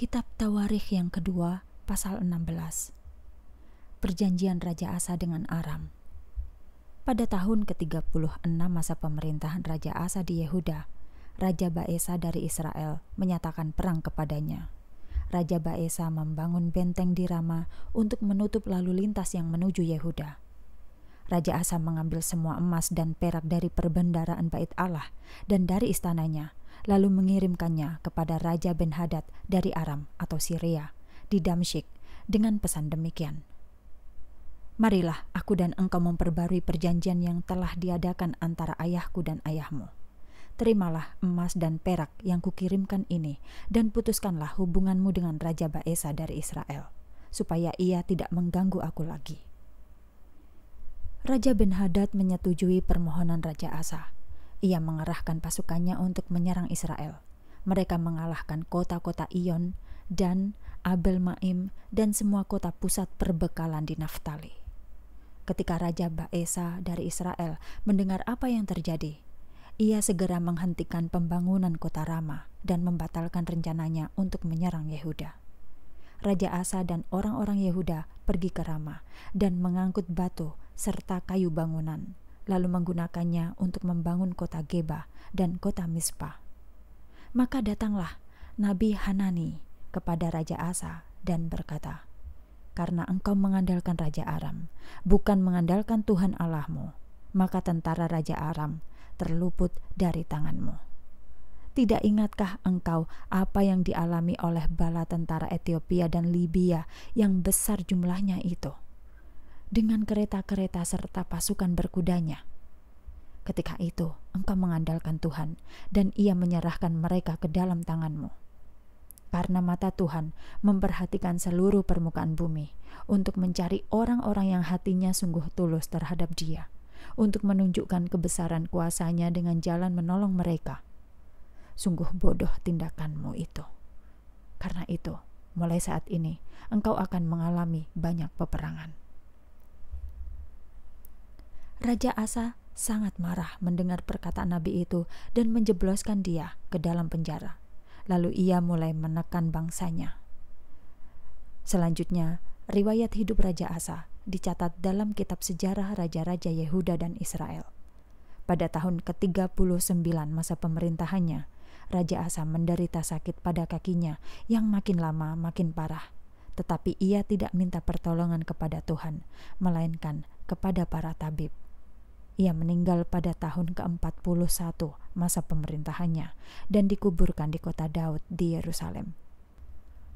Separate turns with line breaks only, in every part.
Kitab Tawarikh yang kedua, pasal 16. Perjanjian Raja Asa dengan Aram. Pada tahun ke-36 masa pemerintahan Raja Asa di Yehuda, Raja Baesa dari Israel menyatakan perang kepadanya. Raja Baesa membangun benteng di Rama untuk menutup lalu lintas yang menuju Yehuda. Raja Asa mengambil semua emas dan perak dari perbendaraan bait Allah dan dari istananya, lalu mengirimkannya kepada Raja Ben-Hadad dari Aram atau Syria di Damsyik dengan pesan demikian. Marilah aku dan engkau memperbarui perjanjian yang telah diadakan antara ayahku dan ayahmu. Terimalah emas dan perak yang kukirimkan ini dan putuskanlah hubunganmu dengan Raja Baesa dari Israel, supaya ia tidak mengganggu aku lagi. Raja Ben-Hadad menyetujui permohonan Raja Asa ia mengerahkan pasukannya untuk menyerang Israel. Mereka mengalahkan kota-kota Ion dan Abel Maim dan semua kota pusat perbekalan di Naftali. Ketika Raja Baesa dari Israel mendengar apa yang terjadi, ia segera menghentikan pembangunan kota Rama dan membatalkan rencananya untuk menyerang Yehuda. Raja Asa dan orang-orang Yehuda pergi ke Rama dan mengangkut batu serta kayu bangunan, lalu menggunakannya untuk membangun kota Geba dan kota Mispa. Maka datanglah Nabi Hanani kepada Raja Asa dan berkata, "Karena engkau mengandalkan Raja Aram, bukan mengandalkan Tuhan Allahmu, maka tentara Raja Aram terluput dari tanganmu." Tidak ingatkah engkau apa yang dialami oleh bala tentara Ethiopia dan Libya yang besar jumlahnya itu? dengan kereta-kereta serta pasukan berkudanya. Ketika itu, engkau mengandalkan Tuhan, dan Ia menyerahkan mereka ke dalam tanganmu. Karena mata Tuhan memperhatikan seluruh permukaan bumi untuk mencari orang-orang yang hatinya sungguh tulus terhadap Dia, untuk menunjukkan kebesaran kuasanya dengan jalan menolong mereka. Sungguh bodoh tindakanmu itu. Karena itu, mulai saat ini engkau akan mengalami banyak peperangan. Raja Asa sangat marah mendengar perkataan nabi itu dan menjebloskan dia ke dalam penjara. Lalu ia mulai menekan bangsanya. Selanjutnya, riwayat hidup Raja Asa dicatat dalam kitab sejarah raja-raja Yehuda dan Israel. Pada tahun ke-39 masa pemerintahannya, Raja Asa menderita sakit pada kakinya yang makin lama makin parah. Tetapi ia tidak minta pertolongan kepada Tuhan, melainkan kepada para tabib. Ia meninggal pada tahun ke-41 masa pemerintahannya dan dikuburkan di kota Daud di Yerusalem.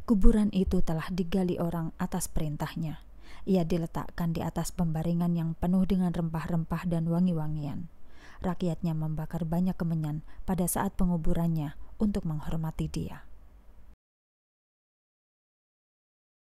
Kuburan itu telah digali orang atas perintahnya. Ia diletakkan di atas pembaringan yang penuh dengan rempah-rempah dan wangi-wangian. Rakyatnya membakar banyak kemenyan pada saat penguburannya untuk menghormati dia.